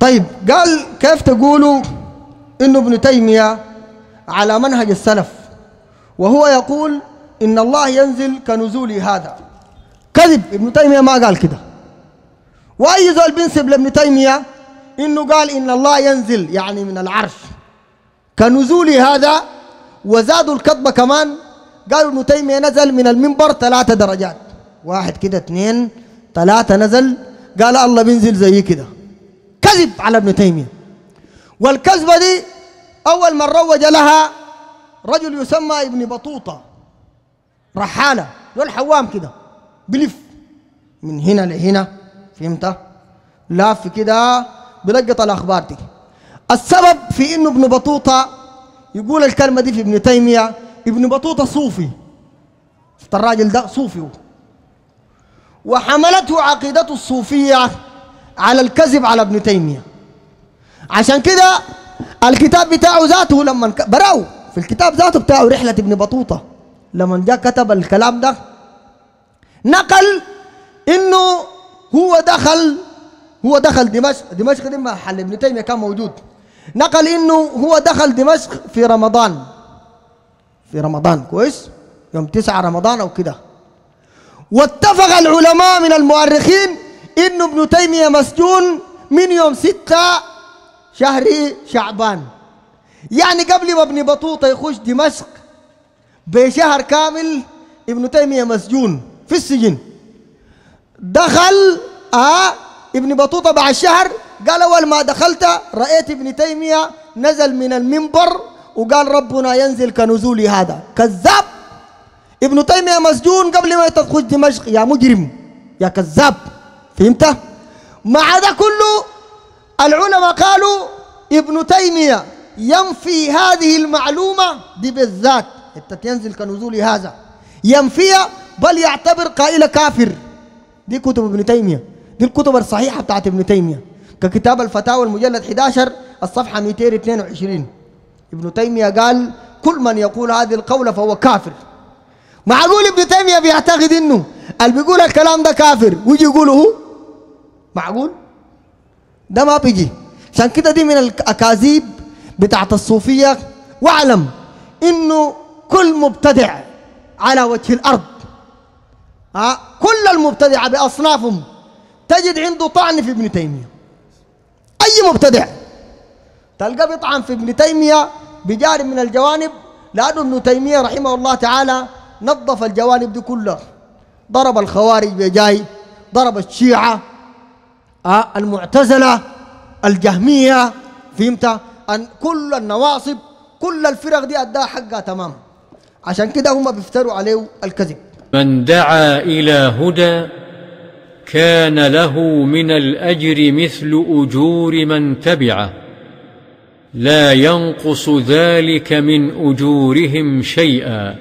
طيب قال كيف تقولوا أن ابن تيمية على منهج السلف وهو يقول إن الله ينزل كنزول هذا كذب ابن تيمية ما قال كده وأي زول بينسب لابن تيمية إنه قال إن الله ينزل يعني من العرش كنزول هذا وزادوا الكذبة كمان قالوا ابن تيمية نزل من المنبر ثلاثة درجات واحد كده اثنين ثلاثة نزل قال الله بينزل زي كده كذب على ابن تيمية والكذبة دي أول من روج لها رجل يسمى ابن بطوطة رحالة دول حوام كده بلف من هنا لهنا فهمت؟ لاف كده بلقط الأخبار دي السبب في إنه ابن بطوطة يقول الكلمة دي في ابن تيمية ابن بطوطة صوفي الراجل ده صوفي هو وحملته عقيدته الصوفية على الكذب على ابن تيمية عشان كده الكتاب بتاعه ذاته لما براو في الكتاب ذاته بتاعه رحلة ابن بطوطة لما جاء كتب الكلام ده نقل انه هو دخل هو دخل دمشق دمشق دي محل ابن تيمية كان موجود نقل انه هو دخل دمشق في رمضان في رمضان كويس يوم 9 رمضان او كده واتفق العلماء من المؤرخين إنه ابن تيمية مسجون من يوم ستة شهر شعبان يعني قبل ما ابن بطوطة يخش دمشق بشهر كامل ابن تيمية مسجون في السجن دخل آه ابن بطوطة بعد شهر قال أول ما دخلت رأيت ابن تيمية نزل من المنبر وقال ربنا ينزل كنزولي هذا كذاب ابن تيمية مسجون قبل ما تدخل دمشق يا مجرم يا كذاب فهمت؟ مع ده كله العلماء قالوا ابن تيمية ينفي هذه المعلومة دي بالذات انت تنزل كنزول هذا ينفيها بل يعتبر قائل كافر دي كتب ابن تيمية دي الكتب الصحيحة بتاعت ابن تيمية ككتاب الفتاوى المجلد 11 الصفحة 222 ابن تيمية قال كل من يقول هذه القولة فهو كافر معقول ابن تيمية بيعتقد انه اللي بيقول الكلام ده كافر ويجي يقوله هو معقول ده ما بيجي عشان كده دي من الاكاذيب بتاعت الصوفيه واعلم انه كل مبتدع على وجه الارض ها كل المبتدعه باصنافهم تجد عنده طعن في ابن تيميه اي مبتدع تلقى بيطعن في ابن تيميه بجانب من الجوانب لانه ابن تيميه رحمه الله تعالى نظف الجوانب دي كلها ضرب الخوارج بجاي ضرب الشيعه آه، المعتزلة الجهمية فهمت أن كل النواصب كل الفرق دي أداها حقها تمام عشان كده هم بيفتروا عليه الكذب من دعا إلى هدى كان له من الأجر مثل أجور من تبعه لا ينقص ذلك من أجورهم شيئا